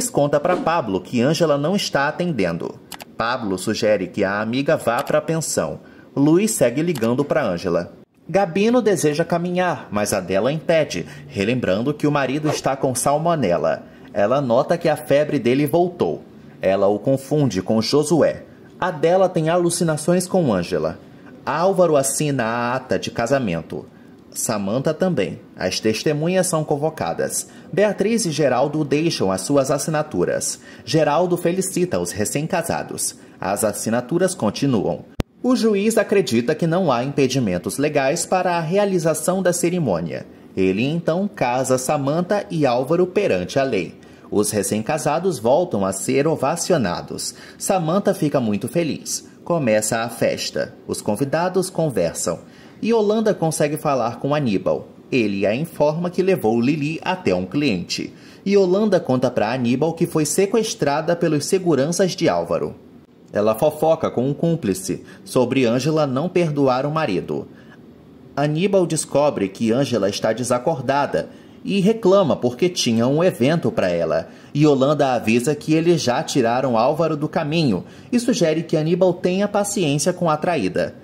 Luiz conta para Pablo que Ângela não está atendendo. Pablo sugere que a amiga vá para a pensão. Luiz segue ligando para Ângela. Gabino deseja caminhar, mas Adela impede, relembrando que o marido está com salmonela. Ela nota que a febre dele voltou. Ela o confunde com Josué. Adela tem alucinações com Ângela. Álvaro assina a ata de casamento. Samantha também. As testemunhas são convocadas. Beatriz e Geraldo deixam as suas assinaturas. Geraldo felicita os recém-casados. As assinaturas continuam. O juiz acredita que não há impedimentos legais para a realização da cerimônia. Ele então casa Samantha e Álvaro perante a lei. Os recém-casados voltam a ser ovacionados. Samantha fica muito feliz. Começa a festa. Os convidados conversam. E Holanda consegue falar com Aníbal. Ele a informa que levou Lili até um cliente. E Holanda conta para Aníbal que foi sequestrada pelos seguranças de Álvaro. Ela fofoca com um cúmplice sobre Ângela não perdoar o marido. Aníbal descobre que Ângela está desacordada e reclama porque tinha um evento para ela. E Holanda avisa que eles já tiraram Álvaro do caminho e sugere que Aníbal tenha paciência com a traída.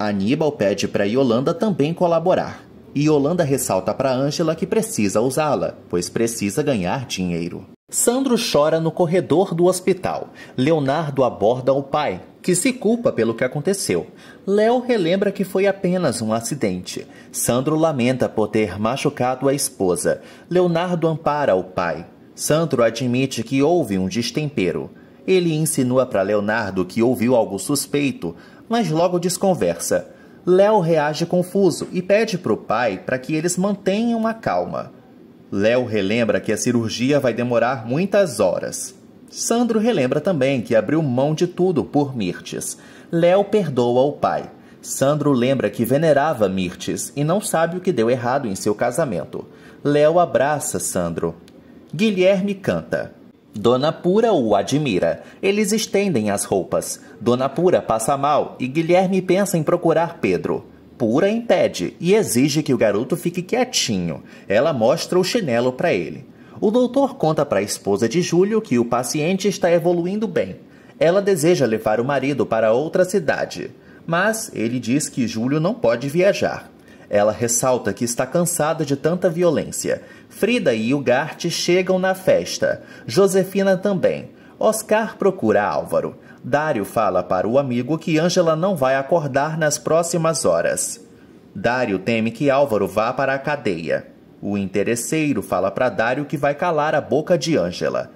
Aníbal pede para Yolanda também colaborar. Yolanda ressalta para Angela que precisa usá-la, pois precisa ganhar dinheiro. Sandro chora no corredor do hospital. Leonardo aborda o pai, que se culpa pelo que aconteceu. Léo relembra que foi apenas um acidente. Sandro lamenta por ter machucado a esposa. Leonardo ampara o pai. Sandro admite que houve um destempero. Ele insinua para Leonardo que ouviu algo suspeito, mas logo desconversa. Léo reage confuso e pede para o pai para que eles mantenham a calma. Léo relembra que a cirurgia vai demorar muitas horas. Sandro relembra também que abriu mão de tudo por Mirtes. Léo perdoa o pai. Sandro lembra que venerava Mirtes e não sabe o que deu errado em seu casamento. Léo abraça Sandro. Guilherme canta. Dona Pura o admira. Eles estendem as roupas. Dona Pura passa mal e Guilherme pensa em procurar Pedro. Pura impede e exige que o garoto fique quietinho. Ela mostra o chinelo para ele. O doutor conta para a esposa de Júlio que o paciente está evoluindo bem. Ela deseja levar o marido para outra cidade, mas ele diz que Júlio não pode viajar. Ela ressalta que está cansada de tanta violência. Frida e Ugarte chegam na festa. Josefina também. Oscar procura Álvaro. Dário fala para o amigo que Ângela não vai acordar nas próximas horas. Dário teme que Álvaro vá para a cadeia. O interesseiro fala para Dário que vai calar a boca de Ângela.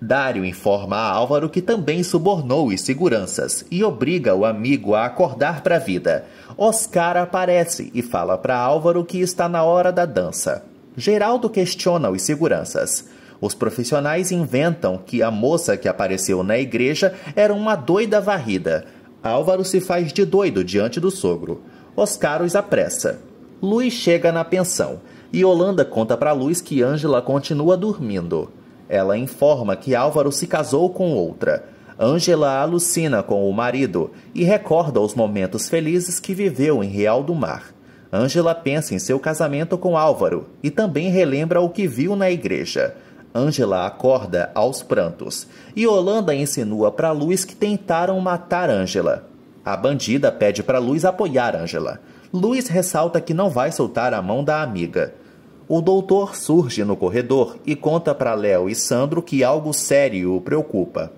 Dário informa a Álvaro que também subornou os seguranças e obriga o amigo a acordar para a vida. Oscar aparece e fala para Álvaro que está na hora da dança. Geraldo questiona os seguranças. Os profissionais inventam que a moça que apareceu na igreja era uma doida varrida. Álvaro se faz de doido diante do sogro. Oscar os apressa. Luiz chega na pensão e Holanda conta para Luiz que Ângela continua dormindo. Ela informa que Álvaro se casou com outra. Ângela alucina com o marido e recorda os momentos felizes que viveu em Real do Mar. Ângela pensa em seu casamento com Álvaro e também relembra o que viu na igreja. Ângela acorda aos prantos e Holanda insinua para Luz que tentaram matar Ângela. A bandida pede para Luz apoiar Ângela. Luz ressalta que não vai soltar a mão da amiga. O doutor surge no corredor e conta para Léo e Sandro que algo sério o preocupa.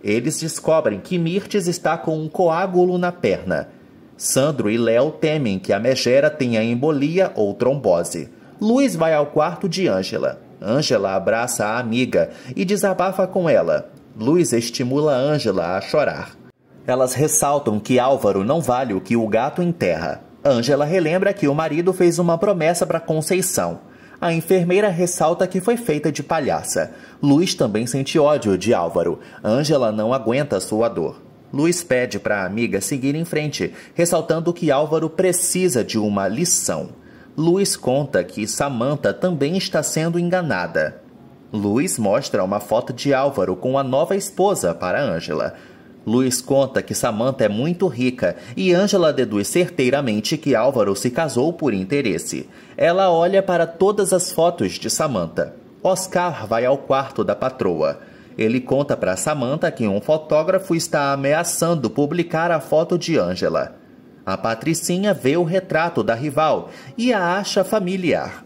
Eles descobrem que Mirtes está com um coágulo na perna. Sandro e Léo temem que a megera tenha embolia ou trombose. Luiz vai ao quarto de Ângela. Ângela abraça a amiga e desabafa com ela. Luiz estimula Ângela a chorar. Elas ressaltam que Álvaro não vale o que o gato enterra. Ângela relembra que o marido fez uma promessa para Conceição. A enfermeira ressalta que foi feita de palhaça. Luiz também sente ódio de Álvaro. Ângela não aguenta sua dor. Luiz pede para a amiga seguir em frente, ressaltando que Álvaro precisa de uma lição. Luiz conta que Samantha também está sendo enganada. Luiz mostra uma foto de Álvaro com a nova esposa para Ângela. Luiz conta que Samantha é muito rica e Angela deduz certeiramente que Álvaro se casou por interesse. Ela olha para todas as fotos de Samantha. Oscar vai ao quarto da patroa. Ele conta para Samantha que um fotógrafo está ameaçando publicar a foto de Angela. A Patricinha vê o retrato da rival e a acha familiar.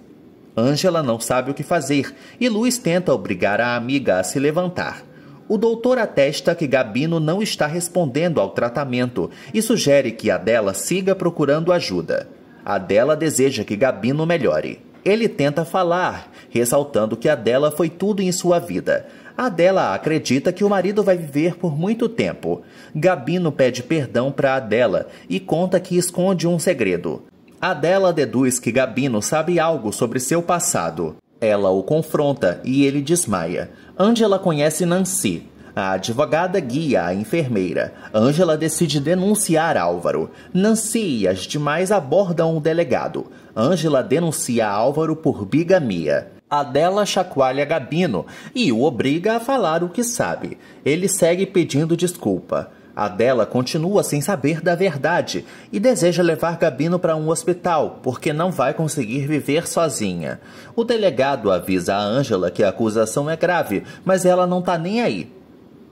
Angela não sabe o que fazer e Luiz tenta obrigar a amiga a se levantar. O doutor atesta que Gabino não está respondendo ao tratamento e sugere que Adela siga procurando ajuda. Adela deseja que Gabino melhore. Ele tenta falar, ressaltando que Adela foi tudo em sua vida. Adela acredita que o marido vai viver por muito tempo. Gabino pede perdão para Adela e conta que esconde um segredo. Adela deduz que Gabino sabe algo sobre seu passado. Ela o confronta e ele desmaia. Angela conhece Nancy. A advogada guia a enfermeira. Angela decide denunciar Álvaro. Nancy e as demais abordam o delegado. Angela denuncia Álvaro por bigamia. Adela chacoalha Gabino e o obriga a falar o que sabe. Ele segue pedindo desculpa. Adela continua sem saber da verdade e deseja levar Gabino para um hospital, porque não vai conseguir viver sozinha. O delegado avisa a Ângela que a acusação é grave, mas ela não está nem aí.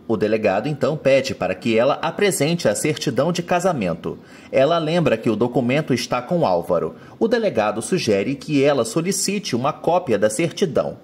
O delegado então pede para que ela apresente a certidão de casamento. Ela lembra que o documento está com Álvaro. O delegado sugere que ela solicite uma cópia da certidão.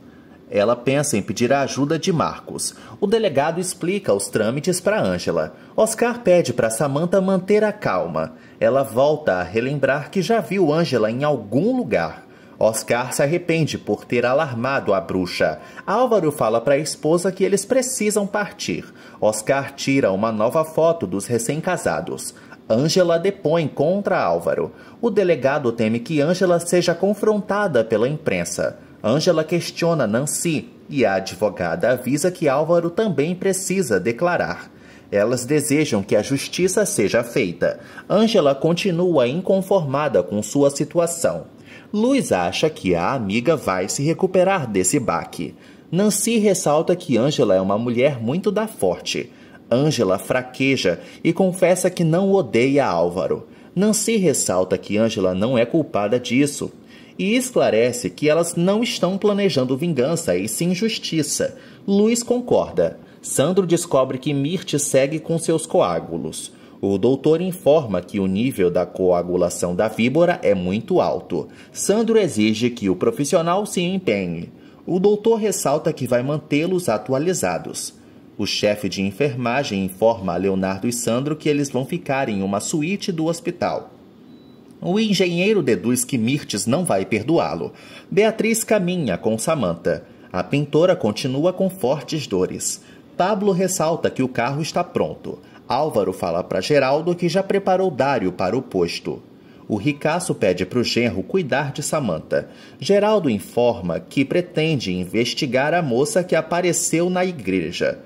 Ela pensa em pedir a ajuda de Marcos. O delegado explica os trâmites para Angela. Oscar pede para Samantha manter a calma. Ela volta a relembrar que já viu Angela em algum lugar. Oscar se arrepende por ter alarmado a bruxa. Álvaro fala para a esposa que eles precisam partir. Oscar tira uma nova foto dos recém-casados. Ângela depõe contra Álvaro. O delegado teme que Ângela seja confrontada pela imprensa. Angela questiona Nancy e a advogada avisa que Álvaro também precisa declarar. Elas desejam que a justiça seja feita. Angela continua inconformada com sua situação. Luiz acha que a amiga vai se recuperar desse baque. Nancy ressalta que Angela é uma mulher muito da forte. Angela fraqueja e confessa que não odeia Álvaro. Nancy ressalta que Angela não é culpada disso e esclarece que elas não estão planejando vingança e sim justiça. Luiz concorda. Sandro descobre que Mirte segue com seus coágulos. O doutor informa que o nível da coagulação da víbora é muito alto. Sandro exige que o profissional se empenhe. O doutor ressalta que vai mantê-los atualizados. O chefe de enfermagem informa a Leonardo e Sandro que eles vão ficar em uma suíte do hospital. O engenheiro deduz que Mirtes não vai perdoá-lo. Beatriz caminha com Samantha. A pintora continua com fortes dores. Pablo ressalta que o carro está pronto. Álvaro fala para Geraldo que já preparou Dário para o posto. O ricaço pede para o genro cuidar de Samantha. Geraldo informa que pretende investigar a moça que apareceu na igreja.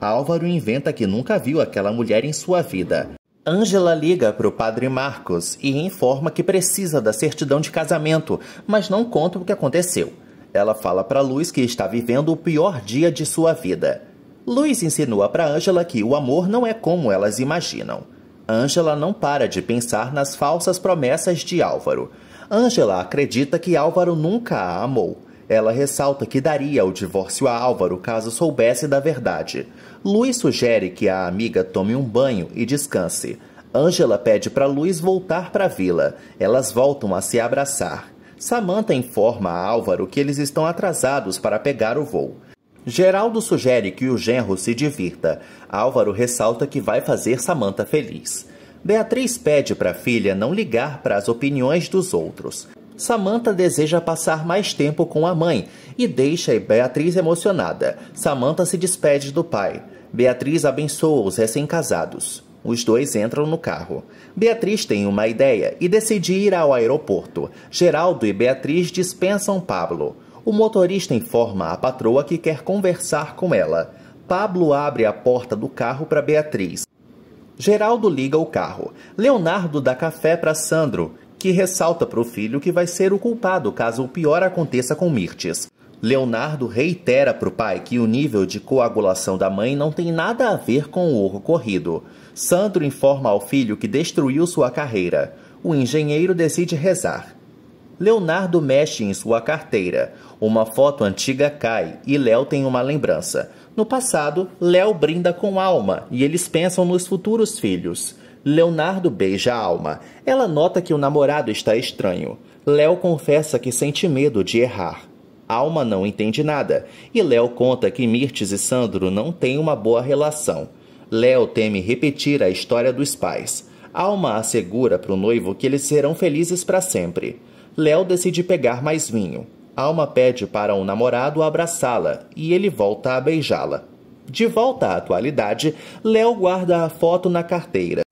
Álvaro inventa que nunca viu aquela mulher em sua vida. Ângela liga para o padre Marcos e informa que precisa da certidão de casamento, mas não conta o que aconteceu. Ela fala para Luz que está vivendo o pior dia de sua vida. Luz insinua para Ângela que o amor não é como elas imaginam. Ângela não para de pensar nas falsas promessas de Álvaro. Ângela acredita que Álvaro nunca a amou. Ela ressalta que daria o divórcio a Álvaro caso soubesse da verdade. Luiz sugere que a amiga tome um banho e descanse. Ângela pede para Luiz voltar para a vila. Elas voltam a se abraçar. Samantha informa a Álvaro que eles estão atrasados para pegar o voo. Geraldo sugere que o genro se divirta. Álvaro ressalta que vai fazer Samantha feliz. Beatriz pede para a filha não ligar para as opiniões dos outros. Samantha deseja passar mais tempo com a mãe e deixa Beatriz emocionada. Samantha se despede do pai. Beatriz abençoa os recém-casados. Os dois entram no carro. Beatriz tem uma ideia e decide ir ao aeroporto. Geraldo e Beatriz dispensam Pablo. O motorista informa a patroa que quer conversar com ela. Pablo abre a porta do carro para Beatriz. Geraldo liga o carro. Leonardo dá café para Sandro que ressalta para o filho que vai ser o culpado caso o pior aconteça com Mirtes. Leonardo reitera para o pai que o nível de coagulação da mãe não tem nada a ver com o ocorrido. Sandro informa ao filho que destruiu sua carreira. O engenheiro decide rezar. Leonardo mexe em sua carteira. Uma foto antiga cai e Léo tem uma lembrança. No passado, Léo brinda com alma e eles pensam nos futuros filhos. Leonardo beija a alma. Ela nota que o namorado está estranho. Léo confessa que sente medo de errar. Alma não entende nada, e Léo conta que Mirtes e Sandro não têm uma boa relação. Léo teme repetir a história dos pais. Alma assegura para o noivo que eles serão felizes para sempre. Léo decide pegar mais vinho. Alma pede para o um namorado abraçá-la e ele volta a beijá-la. De volta à atualidade, Léo guarda a foto na carteira.